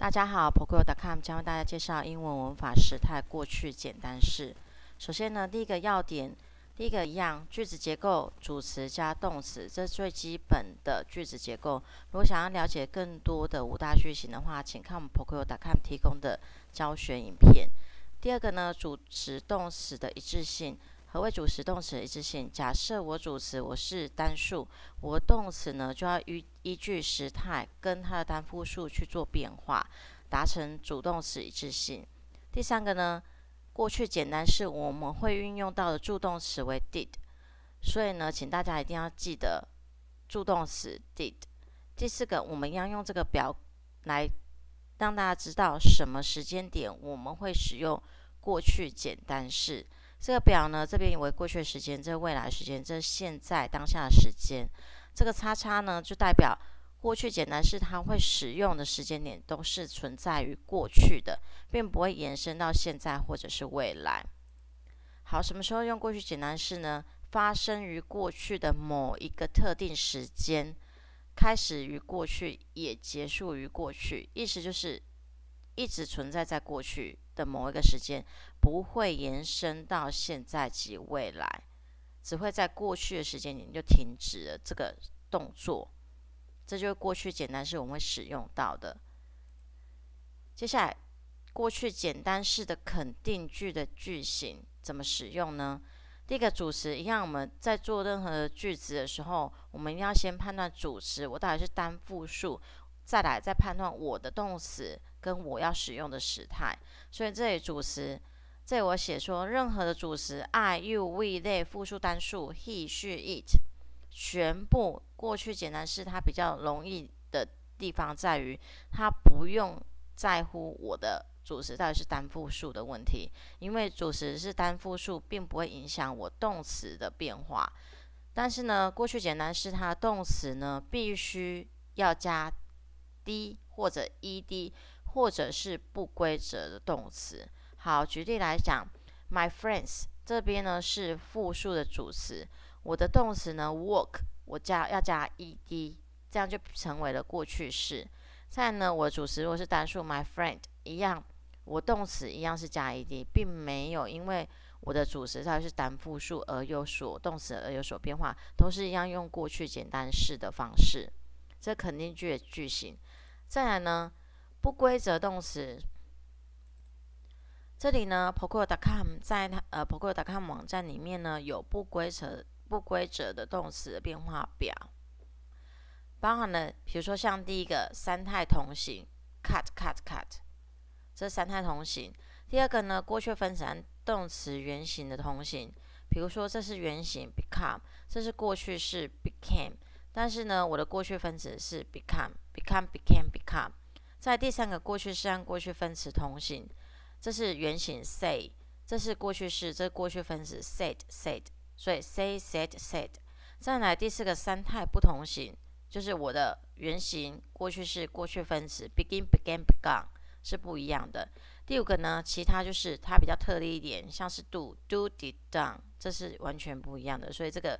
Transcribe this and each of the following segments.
大家好 p o k o c o m 将为大家介绍英文文法时态过去简单式。首先呢，第一个要点，第一个一样，句子结构主词加动词，这是最基本的句子结构。如果想要了解更多的五大句型的话，请看我们 p o k o c o m 提供的教学影片。第二个呢，主词动词的一致性。何谓主时动词一致性？假设我主词我是单数，我动词呢就要依依据时态跟它的单复数去做变化，达成主动词一致性。第三个呢，过去简单式我们会运用到的助动词为 did，所以呢，请大家一定要记得助动词 did。第四个，我们要用这个表来让大家知道什么时间点我们会使用过去简单式。这个表呢，这边为过去的时间，这是未来时间，这是现在当下的时间。这个叉叉呢，就代表过去简单是它会使用的时间点都是存在于过去的，并不会延伸到现在或者是未来。好，什么时候用过去简单式呢？发生于过去的某一个特定时间，开始于过去，也结束于过去，意思就是。一直存在在过去的某一个时间，不会延伸到现在及未来，只会在过去的时间点就停止了这个动作。这就是过去简单式我们会使用到的。接下来，过去简单式的肯定句的句型怎么使用呢？第一个主词一样，我们在做任何句子的时候，我们一定要先判断主词我到底是单复数，再来再判断我的动词。跟我要使用的时态，所以这里主词，这里我写说任何的主词，I, you, we 类复数单数，he, she, it，全部过去简单式，它比较容易的地方在于，它不用在乎我的主词到底是单复数的问题，因为主词是单复数，并不会影响我动词的变化。但是呢，过去简单式它动词呢，必须要加 d 或者 ed。或者是不规则的动词。好，举例来讲，My friends 这边呢是复数的主词，我的动词呢 work，我加要加 ed，这样就成为了过去式。再呢，我的主词如果是单数 my friend 一样，我动词一样是加 ed，并没有因为我的主词它是单复数而有所动词而有所变化，都是一样用过去简单式的方式。这肯定句的句型。再来呢？不规则动词，这里呢 p o k o c o m 在它呃 p o k o c o m 网站里面呢有不规则不规则的动词的变化表，包含了比如说像第一个三态同形，cut cut cut，这三态同形。第二个呢，过去分词按动词原形的同形，比如说这是原形 become，这是过去式 became，但是呢，我的过去分词是 become，become became become。在第三个过去式和过去分词同形，这是原形 say，这是过去式，这是过去分词 said said，所以 say said said。再来第四个三态不同形，就是我的原形、过去式、过去分词 begin began begun 是不一样的。第五个呢，其他就是它比较特例一点，像是 do do did done，这是完全不一样的。所以这个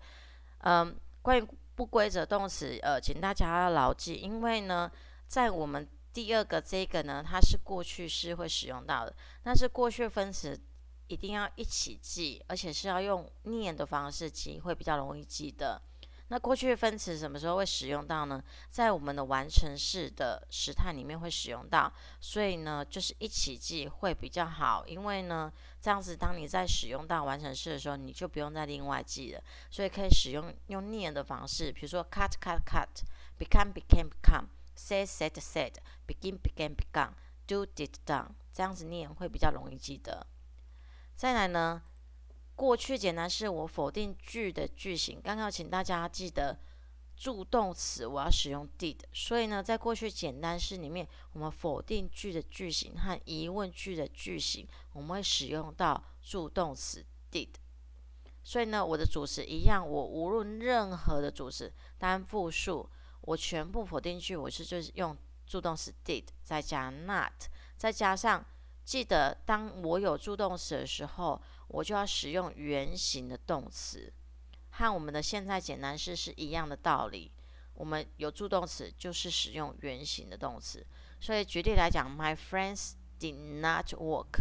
嗯，关于不规则动词呃，请大家要牢记，因为呢，在我们第二个这个呢，它是过去式会使用到的，但是过去分词一定要一起记，而且是要用念的方式记，会比较容易记得。那过去的分词什么时候会使用到呢？在我们的完成式的时态里面会使用到，所以呢，就是一起记会比较好，因为呢，这样子当你在使用到完成式的时候，你就不用再另外记了，所以可以使用用念的方式，比如说 cut cut cut，become became become。Say, said, said. Begin, began, begun. Do, did, done. 这样子念会比较容易记得。再来呢，过去简单式我否定句的句型，刚刚请大家记得助动词我要使用 did。所以呢，在过去简单式里面，我们否定句的句型和疑问句的句型，我们会使用到助动词 did。所以呢，我的主词一样，我无论任何的主词，单复数。我全部否定句，我是就是用助动词 did 再加 not，再加上记得，当我有助动词的时候，我就要使用原形的动词，和我们的现在简单式是一样的道理。我们有助动词就是使用原形的动词。所以举例来讲，My friends did not work。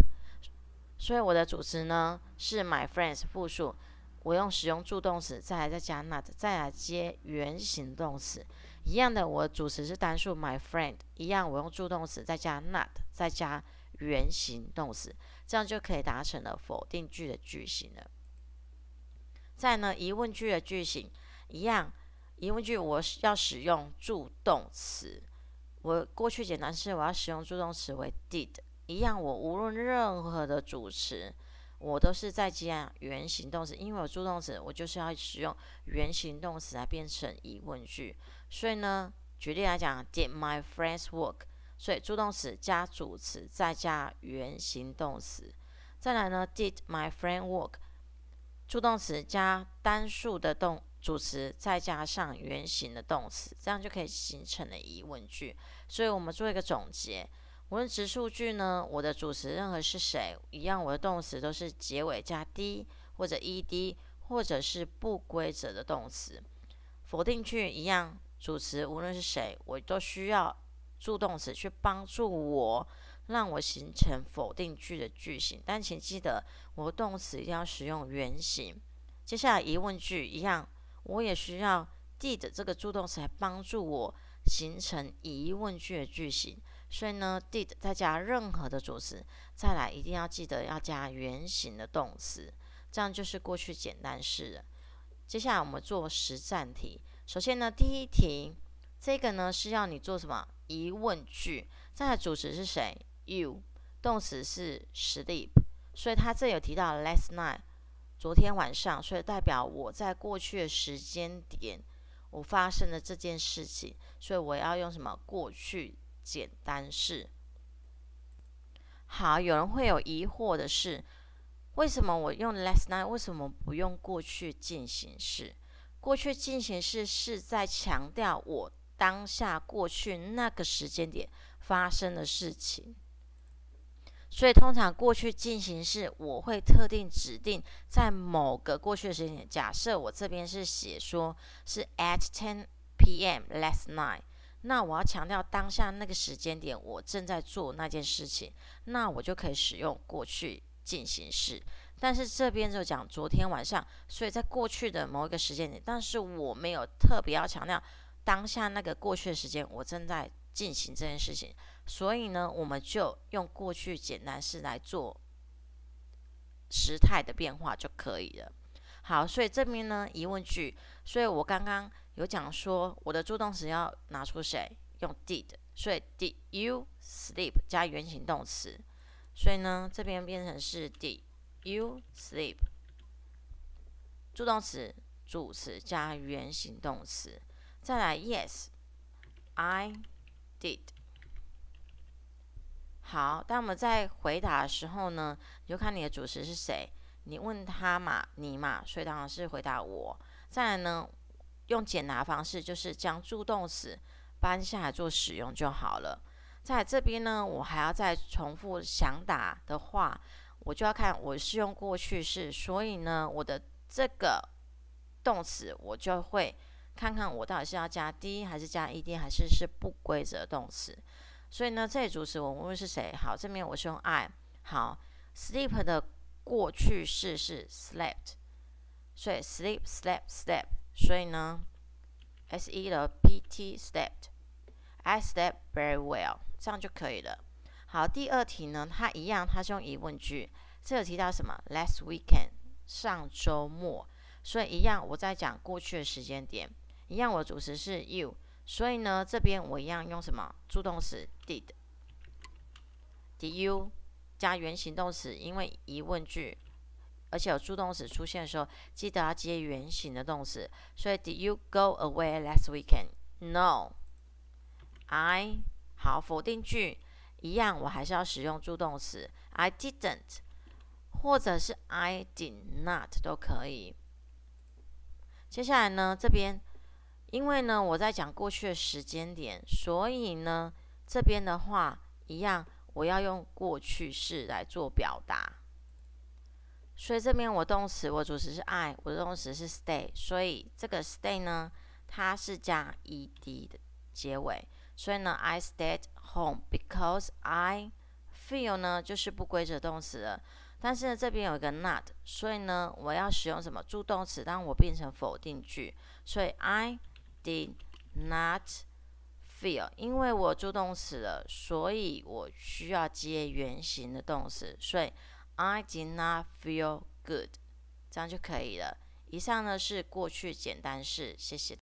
所以我的主词呢是 my friends 复数。我用使用助动词，再来再加 not，再来接原形动词，一样的。我主词是单数 my friend，一样我用助动词再加 not，再加原形动词，这样就可以达成了否定句的句型了。再呢，疑问句的句型一样，疑问句我要使用助动词，我过去简单是我要使用助动词为 did，一样我无论任何的主词。我都是在加原形动词，因为我助动词，我就是要使用原形动词来变成疑问句。所以呢，举例来讲，Did my friends work？所以助动词加主词再加原形动词，再来呢，Did my friend work？助动词加单数的动主词再加上原形的动词，这样就可以形成了疑问句。所以我们做一个总结。无论陈述句呢，我的主词任何是谁一样，我的动词都是结尾加 -d 或者 -ed，或者是不规则的动词。否定句一样，主词无论是谁，我都需要助动词去帮助我，让我形成否定句的句型。但请记得，我的动词一定要使用原形。接下来疑问句一样，我也需要 did 这个助动词来帮助我形成疑问句的句型。所以呢，did 再加任何的主词，再来一定要记得要加原形的动词，这样就是过去简单式了。接下来我们做实战题。首先呢，第一题，这个呢是要你做什么疑问句？再来主词是谁？You，动词是 sleep，所以它这有提到 last night，昨天晚上，所以代表我在过去的时间点，我发生了这件事情，所以我要用什么过去？简单式。好，有人会有疑惑的是，为什么我用 last night？为什么不用过去进行式？过去进行式是在强调我当下过去那个时间点发生的事情。所以，通常过去进行式我会特定指定在某个过去的时间点。假设我这边是写说是 at ten p.m. last night。那我要强调当下那个时间点，我正在做那件事情，那我就可以使用过去进行式。但是这边就讲昨天晚上，所以在过去的某一个时间点，但是我没有特别要强调当下那个过去的时间，我正在进行这件事情。所以呢，我们就用过去简单式来做时态的变化就可以了。好，所以这边呢疑问句，所以我刚刚。有讲说我的助动词要拿出谁用 did，所以 did you sleep 加原形动词，所以呢这边变成是 did you sleep 助动词主词加原形动词，再来 yes I did 好，当我们在回答的时候呢，你就看你的主持是谁，你问他嘛你嘛，所以当然是回答我，再来呢。用简答方式，就是将助动词搬下来做使用就好了。在这边呢，我还要再重复，想打的话，我就要看我是用过去式，所以呢，我的这个动词我就会看看我到底是要加 d 还是加 ed，还是是不规则动词。所以呢，这里主词我问是谁？好，这边我是用 I。好，sleep 的过去式是 slept，所以 sleep，slept，slept。所以呢，S 一的 P T stepped，I stepped very well，这样就可以了。好，第二题呢，它一样，它是用疑问句，这有提到什么？Last weekend，上周末，所以一样，我在讲过去的时间点，一样，我主食是 you，所以呢，这边我一样用什么助动词 did？Did you 加原形动词，因为疑问句。而且有助动词出现的时候，记得要接原形的动词。所以，Did you go away last weekend? No, I. 好，否定句一样，我还是要使用助动词。I didn't，或者是 I did not 都可以。接下来呢，这边因为呢我在讲过去的时间点，所以呢这边的话一样，我要用过去式来做表达。所以这边我动词，我主词是 I，我的动词是 stay。所以这个 stay 呢，它是加 ed 的结尾。所以呢，I stayed home because I feel 呢，就是不规则动词。了。但是呢，这边有一个 not，所以呢，我要使用什么助动词？当我变成否定句，所以 I did not feel。因为我助动词了，所以我需要接原形的动词，所以。I did not feel good，这样就可以了。以上呢是过去简单式，谢谢。